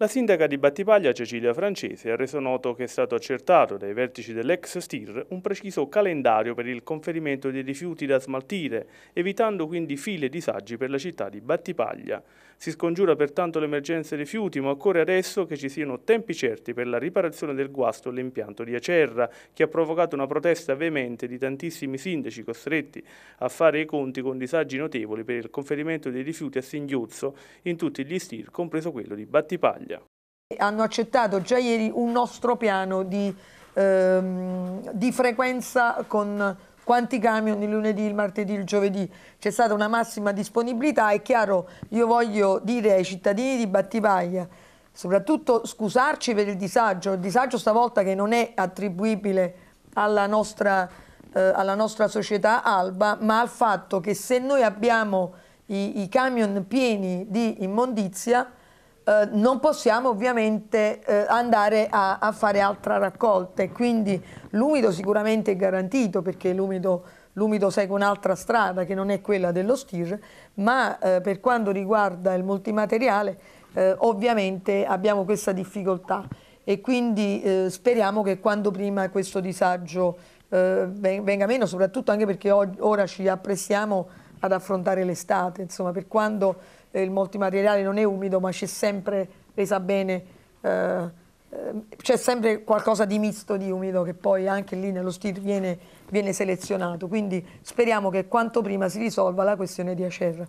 La sindaca di Battipaglia Cecilia Francese ha reso noto che è stato accertato dai vertici dell'ex STIR un preciso calendario per il conferimento dei rifiuti da smaltire, evitando quindi file e disagi per la città di Battipaglia. Si scongiura pertanto l'emergenza rifiuti, ma occorre adesso che ci siano tempi certi per la riparazione del guasto all'impianto di Acerra, che ha provocato una protesta veemente di tantissimi sindaci costretti a fare i conti con disagi notevoli per il conferimento dei rifiuti a singhiozzo in tutti gli STIR, compreso quello di Battipaglia hanno accettato già ieri un nostro piano di, ehm, di, frequenza con quanti camion il lunedì, il martedì, il giovedì. C'è stata una massima disponibilità, è chiaro, io voglio dire ai cittadini di Battipaglia, soprattutto scusarci per il disagio, il disagio stavolta che non è attribuibile alla nostra, eh, alla nostra società Alba, ma al fatto che se noi abbiamo i, i camion pieni di immondizia, eh, non possiamo ovviamente eh, andare a, a, fare altra raccolta e quindi l'umido sicuramente è garantito perché l'umido, segue un'altra strada che non è quella dello stir, ma eh, per quanto riguarda il multimateriale eh, ovviamente abbiamo questa difficoltà e quindi eh, speriamo che quanto prima questo disagio venga meno, soprattutto anche perché ora ci apprestiamo ad affrontare l'estate, insomma per quando eh, il multimateriale non è umido ma c'è sempre, presa bene, eh, c'è sempre qualcosa di misto di umido che poi anche lì nello stile viene, viene selezionato. Quindi speriamo che quanto prima si risolva la questione di Acerra.